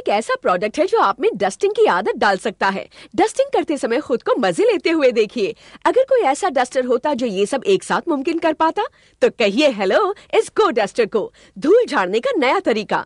एक ऐसा प्रोडक्ट है जो आप में डस्टिंग की आदत डाल सकता है डस्टिंग करते समय खुद को मजे लेते हुए देखिए अगर कोई ऐसा डस्टर होता जो ये सब एक साथ मुमकिन कर पाता तो कहिए हेलो इस गो डस्टर को धूल झाड़ने का नया तरीका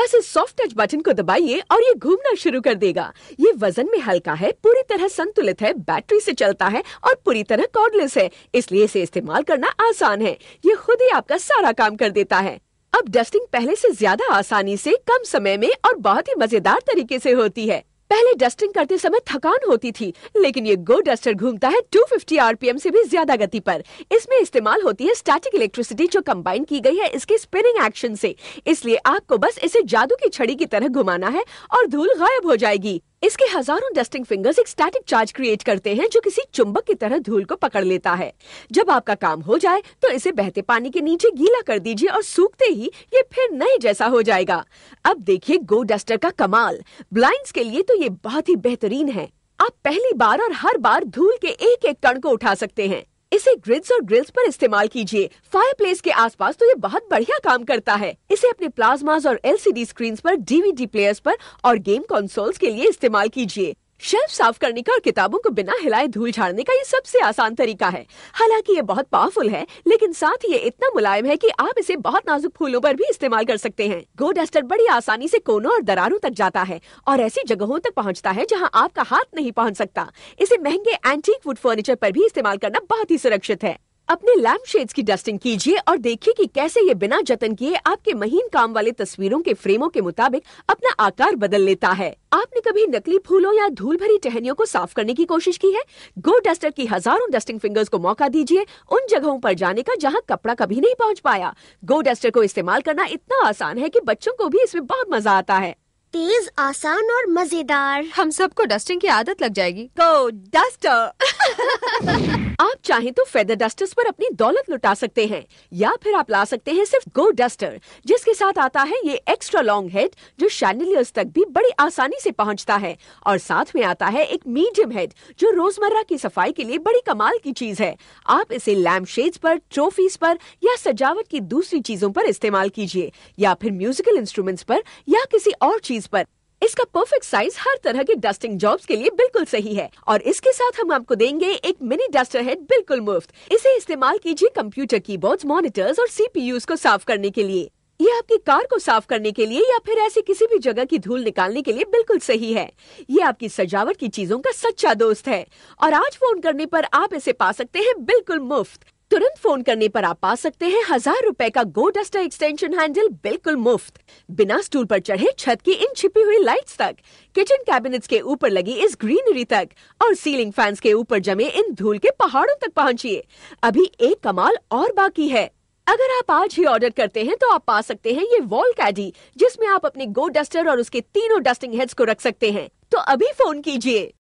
बस इस सॉफ्ट टच बटन को दबाइए और ये घूमना शुरू कर देगा ये वजन में हल्का है पूरी तरह संतुलित है बैटरी से चलता है और पूरी तरह कॉर्डलेस है इसलिए इसे इस्तेमाल करना आसान है ये खुद ही आपका सारा काम कर देता है अब डस्टिंग पहले से ज्यादा आसानी से कम समय में और बहुत ही मजेदार तरीके से होती है पहले डस्टिंग करते समय थकान होती थी लेकिन ये गो डस्टर घूमता है 250 फिफ्टी से भी ज्यादा गति पर इसमें इस्तेमाल होती है स्टैटिक इलेक्ट्रिसिटी जो कंबाइन की गई है इसके स्पिनिंग एक्शन से इसलिए आपको बस इसे जादू की छड़ी की तरह घुमाना है और धूल गायब हो जाएगी इसके हजारों डस्टिंग फिंगर्स एक स्टैटिक चार्ज क्रिएट करते हैं जो किसी चुंबक की तरह धूल को पकड़ लेता है जब आपका काम हो जाए तो इसे बहते पानी के नीचे गीला कर दीजिए और सूखते ही ये फिर नए जैसा हो जाएगा अब देखिए गो डस्टर का कमाल ब्लाइंड्स के लिए तो ये बहुत ही बेहतरीन है आप पहली बार और हर बार धूल के एक एक कण को उठा सकते हैं इसे ग्रिड्स और ग्रिल्स पर इस्तेमाल कीजिए फायरप्लेस के आसपास तो ये बहुत बढ़िया काम करता है इसे अपने प्लाज्मास और एलसीडी स्क्रीन पर डीवीडी प्लेयर्स पर और गेम कंसोल्स के लिए इस्तेमाल कीजिए शेल्फ साफ करने का और किताबों को बिना हिलाए धूल झाड़ने का ये सबसे आसान तरीका है हालांकि ये बहुत पावरफुल है लेकिन साथ ही ये इतना मुलायम है कि आप इसे बहुत नाजुक फूलों पर भी इस्तेमाल कर सकते हैं गो डस्टर बड़ी आसानी से कोनों और दरारों तक जाता है और ऐसी जगहों तक पहुँचता है जहाँ आपका हाथ नहीं पहुँच सकता इसे महंगे एंटीक वुड फर्नीचर पर भी इस्तेमाल करना बहुत ही सुरक्षित है अपने लैम्प शेड्स की डस्टिंग कीजिए और देखिए कि कैसे ये बिना जतन किए आपके महीन काम वाले तस्वीरों के फ्रेमों के मुताबिक अपना आकार बदल लेता है आपने कभी नकली फूलों या धूल भरी टहनियों को साफ करने की कोशिश की है गो डस्टर की हजारों डस्टिंग फिंगर्स को मौका दीजिए उन जगहों पर जाने का जहाँ कपड़ा कभी नहीं पहुँच पाया गो डस्टर को इस्तेमाल करना इतना आसान है की बच्चों को भी इसमें बहुत मजा आता है तेज आसान और मजेदार हम सबको डस्टिंग की आदत लग जाएगी गो डस्टर आप चाहें तो फेदर डस्टर्स पर अपनी दौलत लुटा सकते हैं या फिर आप ला सकते हैं सिर्फ गो डस्टर जिसके साथ आता है ये एक्स्ट्रा लॉन्ग हेड जो शैंडलियर्स तक भी बड़ी आसानी से पहुंचता है और साथ में आता है एक मीडियम हेड जो रोजमर्रा की सफाई के लिए बड़ी कमाल की चीज है आप इसे लैम्प शेड्स पर ट्रॉफीज पर या सजावट की दूसरी चीजों पर इस्तेमाल कीजिए या फिर म्यूजिकल इंस्ट्रूमेंट्स पर या किसी और चीज पर इसका परफेक्ट साइज हर तरह के डस्टिंग जॉब्स के लिए बिल्कुल सही है और इसके साथ हम आपको देंगे एक मिनी डस्टर हेड बिल्कुल मुफ्त इसे इस्तेमाल कीजिए कंप्यूटर बोर्ड मॉनिटर्स और सीपीयू को साफ करने के लिए यह आपकी कार को साफ करने के लिए या फिर ऐसी किसी भी जगह की धूल निकालने के लिए बिल्कुल सही है ये आपकी सजावट की चीजों का सच्चा दोस्त है और आज फोन करने पर आप इसे पा सकते हैं बिल्कुल मुफ्त तुरंत फोन करने पर आप पा सकते हैं हजार रुपए का गो डस्टर एक्सटेंशन हैंडल बिल्कुल मुफ्त बिना स्टूल पर चढ़े छत की इन छिपी हुई लाइट्स तक किचन कैबिनेट्स के ऊपर लगी इस ग्रीनरी तक और सीलिंग फैंस के ऊपर जमे इन धूल के पहाड़ों तक पहुंचिए अभी एक कमाल और बाकी है अगर आप आज ही ऑर्डर करते हैं तो आप पा सकते हैं ये वॉल कैडी जिसमें आप अपने गो डस्टर और उसके तीनों डस्टिंग हेड्स को रख सकते हैं तो अभी फोन कीजिए